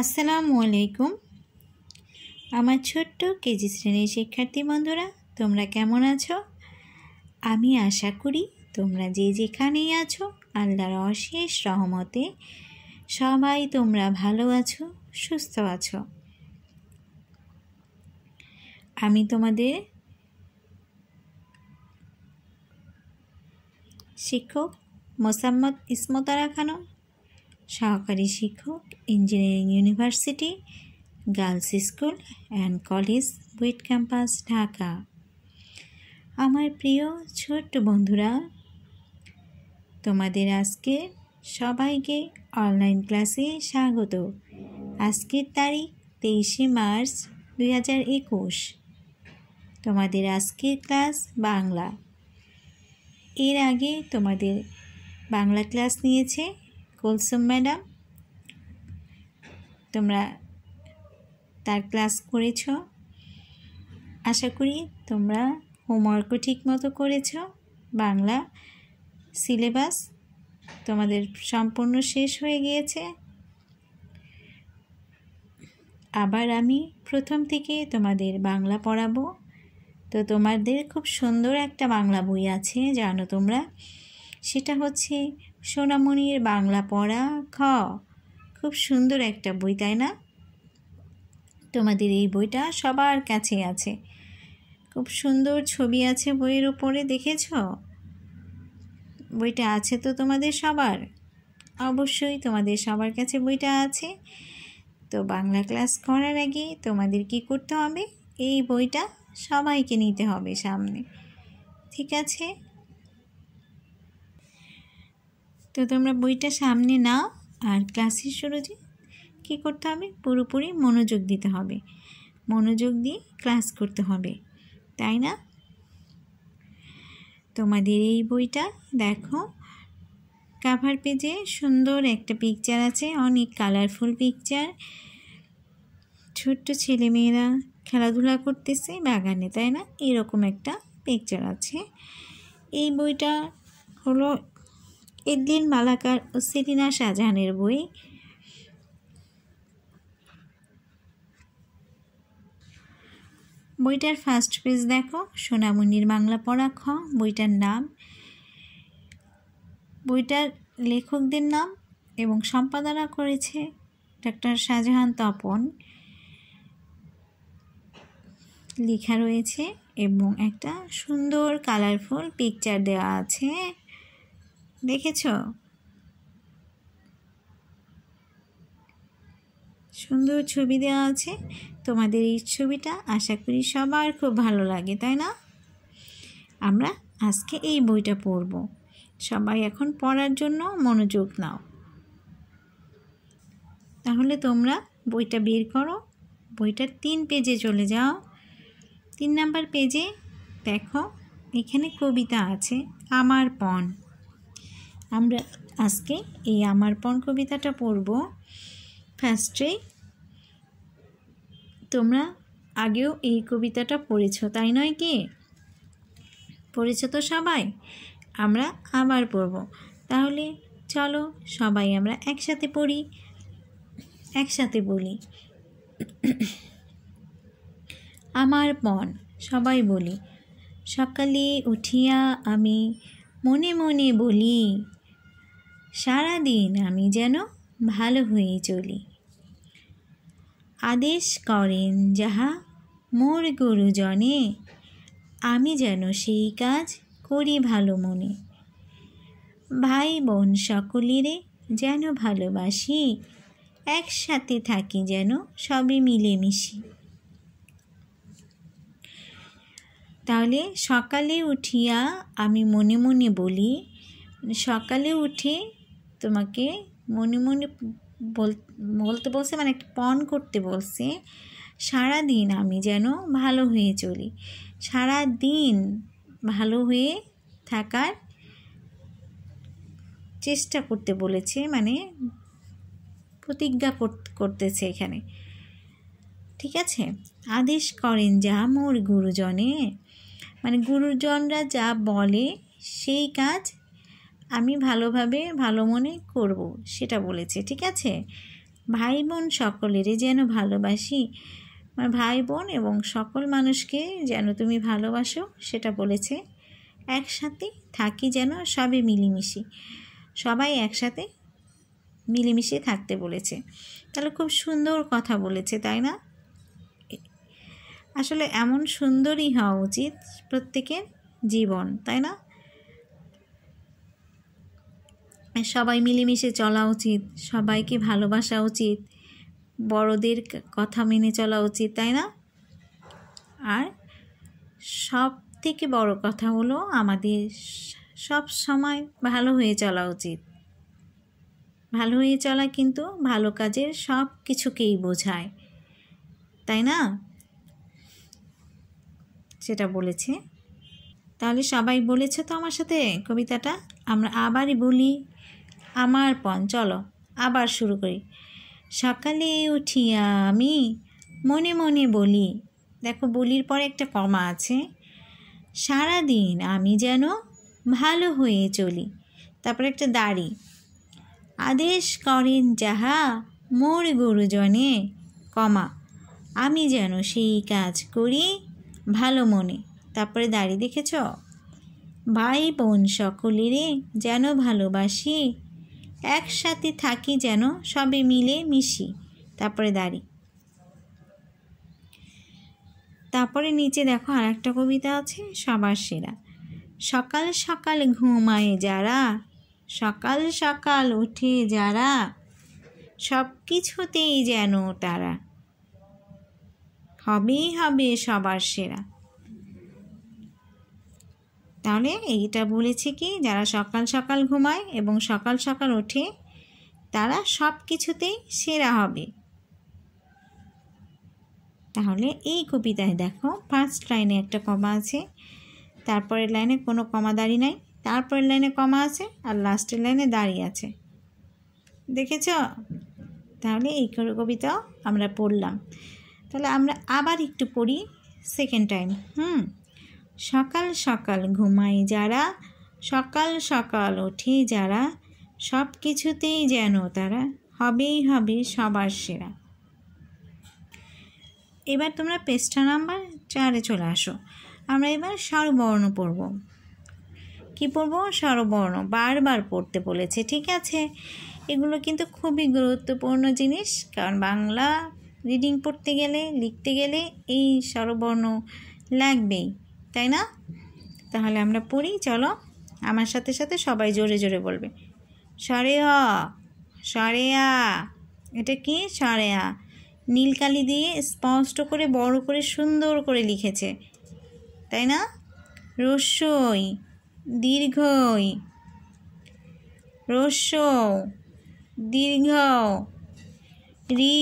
আসসালামু আলাইকুম আমার ছোট্ট কেজি শ্রেণীর শিক্ষার্থী বন্ধুরা তোমরা কেমন আছো আমি আশা করি তোমরা যে যেখানেই আছো আল্লাহর অশেষ রহমতে সবাই তোমরা ভালো আছো সুস্থ আছো আমি তোমাদের শিক্ষক মোসাম্মদ ইসমতারা খানম সহকারী শিক্ষক engineering university girls school and college BUET campus Dhaka আমার প্রিয় ছোট্ট বন্ধুরা তোমাদের আজকে সবাইকে অনলাইন ক্লাসে স্বাগত আজকের তারিখ তেইশে মার্চ দুই হাজার একুশ তোমাদের আজকের ক্লাস বাংলা এর আগে তোমাদের বাংলা ক্লাস নিয়েছে কুলসুম ম্যাডাম তোমরা তার ক্লাস করেছ আশা করি তোমরা হোমওয়ার্কও ঠিক মতো করেছ বাংলা সিলেবাস তোমাদের সম্পূর্ণ শেষ হয়ে গিয়েছে আবার আমি প্রথম থেকে তোমাদের বাংলা পড়াবো তো তোমাদের খুব সুন্দর একটা বাংলা বই আছে জানো তোমরা সেটা হচ্ছে সোনামণির বাংলা পড়া খ খুব সুন্দর একটা বই তাই না তোমাদের এই বইটা সবার কাছে আছে খুব সুন্দর ছবি আছে বইয়ের ওপরে দেখেছ বইটা আছে তো তোমাদের সবার অবশ্যই তোমাদের সবার কাছে বইটা আছে তো বাংলা ক্লাস করার আগে তোমাদের কি করতে হবে এই বইটা সবাইকে নিতে হবে সামনে ঠিক আছে তো তোমরা বইটা সামনে নাও আর ক্লাসের শুরুতে কী করতে হবে পুরোপুরি মনোযোগ দিতে হবে মনোযোগ দিয়ে ক্লাস করতে হবে তাই না তোমাদের এই বইটা দেখো কাভার পেজে সুন্দর একটা পিকচার আছে অনেক কালারফুল পিকচার ছোট্ট ছেলেমেয়েরা খেলাধুলা করতেছে বাগানে তাই না এরকম একটা পিকচার আছে এই বইটা হলো ইদলিন মালাকার ও সেলিনা শাহজাহানের বই বইটার ফার্স্ট পেজ দেখো সোনামণির বাংলা পরাক্ষ বইটার নাম বইটার লেখকদের নাম এবং সম্পাদনা করেছে ডক্টর শাহজাহান তপন লেখা রয়েছে এবং একটা সুন্দর কালারফুল পিকচার দেওয়া আছে দেখেছ সুন্দর ছবি দেওয়া আছে তোমাদের এই ছবিটা আশা করি সবার খুব ভালো লাগে তাই না আমরা আজকে এই বইটা পড়ব সবাই এখন পড়ার জন্য মনোযোগ নাও তাহলে তোমরা বইটা বের করো বইটার তিন পেজে চলে যাও তিন নাম্বার পেজে দেখো এখানে কবিতা আছে আমার পণ আমরা আজকে এই আমার পণ কবিতাটা পড়ব ফার্স্টে তোমরা আগেও এই কবিতাটা পড়েছ তাই নয় কি পড়েছ তো সবাই আমরা আবার পড়ব তাহলে চলো সবাই আমরা একসাথে পড়ি একসাথে বলি আমার পণ সবাই বলি সকালে উঠিয়া আমি মনে মনে বলি সারাদিন আমি যেন ভালো হয়ে চলি আদেশ করেন যাহা মোর গুরুজনে আমি যেন সেই কাজ করি ভালো মনে ভাই বোন সকলেরে যেন ভালোবাসি একসাথে থাকি যেন সবে মিলেমিশি তাহলে সকালে উঠিয়া আমি মনে মনে বলি সকালে উঠে তোমাকে মনে মনে বলতে বলছে মানে একটা পণ করতে বলছে সারা দিন আমি যেন ভালো হয়ে চলি সারা দিন ভালো হয়ে থাকার চেষ্টা করতে বলেছে মানে প্রতিজ্ঞা করতেছে এখানে ঠিক আছে আদেশ করেন যা মোর গুরুজনে মানে গুরুজনরা যা বলে সেই কাজ আমি ভালোভাবে ভালো মনে করব সেটা বলেছে ঠিক আছে ভাই বোন সকলেরই যেন ভালোবাসি আমার ভাই বোন এবং সকল মানুষকে যেন তুমি ভালোবাসো সেটা বলেছে একসাথে থাকি যেন সবে মিলিমিশি সবাই একসাথে মিলেমিশে থাকতে বলেছে তাহলে খুব সুন্দর কথা বলেছে তাই না আসলে এমন সুন্দরই হওয়া উচিত প্রত্যেকের জীবন তাই না সবাই মিলেমিশে চলা উচিত সবাইকে ভালোবাসা উচিত বড়দের কথা মেনে চলা উচিত তাই না আর সব থেকে বড় কথা হলো আমাদের সব সময় ভালো হয়ে চলা উচিত ভালো হয়ে চলা কিন্তু ভালো কাজের সব কিছুকেই বোঝায় তাই না সেটা বলেছে তাহলে সবাই বলেছে তো আমার সাথে কবিতাটা আমরা আবারই বলি আমার পণ চলো আবার শুরু করি সকালে উঠিয়া আমি মনে মনে বলি দেখো বলির পরে একটা কমা আছে সারাদিন আমি যেন ভালো হয়ে চলি তারপর একটা দাড়ি আদেশ করেন যাহা মোর গুরুজনে কমা আমি যেন সেই কাজ করি ভালো মনে তারপরে দাড়ি দেখেছ ভাই বোন সকলেরে যেন ভালোবাসি একসাথে থাকি যেন সবে মিলে মিশি তারপরে দাঁড়ি তারপরে নিচে দেখো আর একটা কবিতা আছে সবার সেরা সকাল সকাল ঘুমায় যারা সকাল সকাল উঠে যারা সব কিছুতেই যেন তারা হবেই হবে সবার সেরা তাহলে এইটা বলেছি কি যারা সকাল সকাল ঘুমায় এবং সকাল সকাল ওঠে তারা সব কিছুতেই সেরা হবে তাহলে এই কবিতায় দেখো ফার্স্ট লাইনে একটা কমা আছে তারপরের লাইনে কোনো কমা দাঁড়ি নাই তারপরের লাইনে কমা আছে আর লাস্টের লাইনে দাঁড়িয়ে আছে দেখেছ তাহলে এই কবিতাও আমরা পড়লাম তাহলে আমরা আবার একটু পড়ি সেকেন্ড টাইম হুম সকাল সকাল ঘুমাই যারা সকাল সকাল ওঠে যারা সব কিছুতেই যেন তারা হবেই হবে সবার সেরা এবার তোমরা পেস্টা নাম্বার চারে চলে আসো আমরা এবার স্বরবর্ণ পড়ব কি পড়ব স্বরবর্ণ বারবার পড়তে বলেছে ঠিক আছে এগুলো কিন্তু খুবই গুরুত্বপূর্ণ জিনিস কারণ বাংলা রিডিং পড়তে গেলে লিখতে গেলে এই স্বরবর্ণ লাগবেই তাই না তাহলে আমরা পড়ি চলো আমার সাথে সাথে সবাই জোরে জোরে বলবে হ সরে এটা কি সরেয়া নীলকালি দিয়ে স্পষ্ট করে বড় করে সুন্দর করে লিখেছে তাই না রস্যই দীর্ঘই রস্য দীর্ঘ রি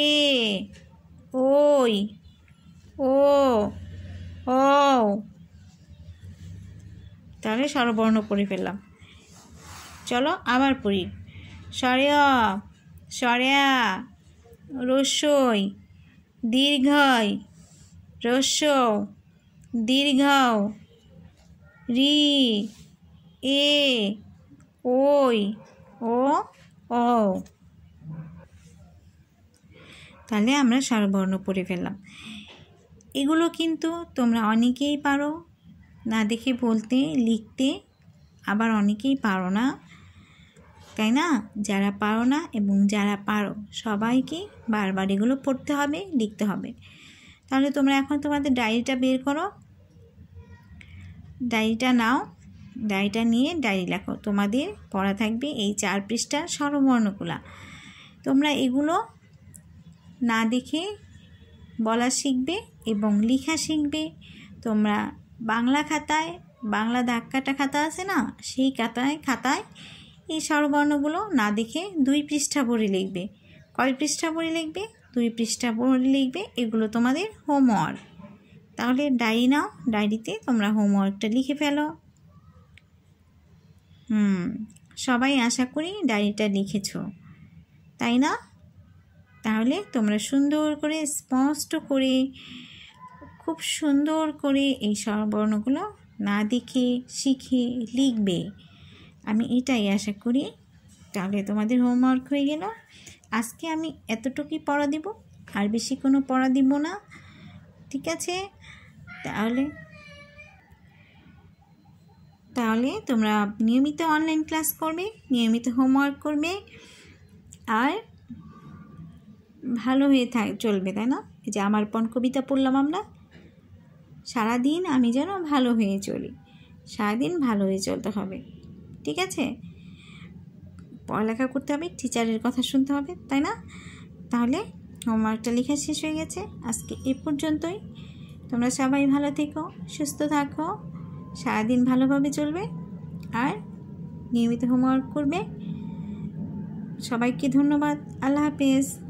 এ ওই ও ও তাহলে স্বরবর্ণ পড়ে ফেললাম চলো আবার পড়ি সরেয় সরেয়া রস্যই দীর্ঘয় রস্য দীর্ঘ রি এ ওই ও অ তাহলে আমরা স্বরবর্ণ পড়ে ফেললাম এগুলো কিন্তু তোমরা অনেকেই পারো না দেখে বলতে লিখতে আবার অনেকেই পারো না তাই না যারা পারো না এবং যারা পারো সবাইকে বারবার এগুলো পড়তে হবে লিখতে হবে তাহলে তোমরা এখন তোমাদের ডায়েরিটা বের করো ডায়েরিটা নাও ডায়েরিটা নিয়ে ডায়েরি লেখো তোমাদের পড়া থাকবে এই চার পৃষ্ঠা স্বরবর্ণকুলা তোমরা এগুলো না দেখে বলা শিখবে এবং লেখা শিখবে তোমরা বাংলা খাতায় বাংলা ধাক্কাটা খাতা আছে না সেই খাতায় খাতায় এই স্বরবর্ণগুলো না দেখে দুই পৃষ্ঠা ভরে লিখবে কয় পৃষ্ঠা পরে লিখবে দুই পৃষ্ঠা ভরে লিখবে এগুলো তোমাদের হোমওয়ার্ক তাহলে ডায়েরি নাও ডায়েরিতে তোমরা হোমওয়ার্কটা লিখে ফেলো হুম সবাই আশা করি ডায়েরিটা লিখেছ তাই না তাহলে তোমরা সুন্দর করে স্পষ্ট করে খুব সুন্দর করে এই স্বরবর্ণগুলো না দেখে শিখে লিখবে আমি এটাই আশা করি তাহলে তোমাদের হোমওয়ার্ক হয়ে গেল আজকে আমি এতটুকুই পড়া দিব আর বেশি কোনো পড়া দিব না ঠিক আছে তাহলে তাহলে তোমরা নিয়মিত অনলাইন ক্লাস করবে নিয়মিত হোমওয়ার্ক করবে আর ভালো হয়ে থাক চলবে তাই না এই যে আমার পণ কবিতা পড়লাম আমরা সারাদিন আমি যেন ভালো হয়ে চলি সারাদিন ভালো হয়ে চলতে হবে ঠিক আছে পড়ালেখা করতে হবে টিচারের কথা শুনতে হবে তাই না তাহলে হোমওয়ার্কটা লেখা শেষ হয়ে গেছে আজকে এ পর্যন্তই তোমরা সবাই ভালো থেকো সুস্থ থাকো সারাদিন ভালোভাবে চলবে আর নিয়মিত হোমওয়ার্ক করবে সবাইকে ধন্যবাদ আল্লাহ হাফেজ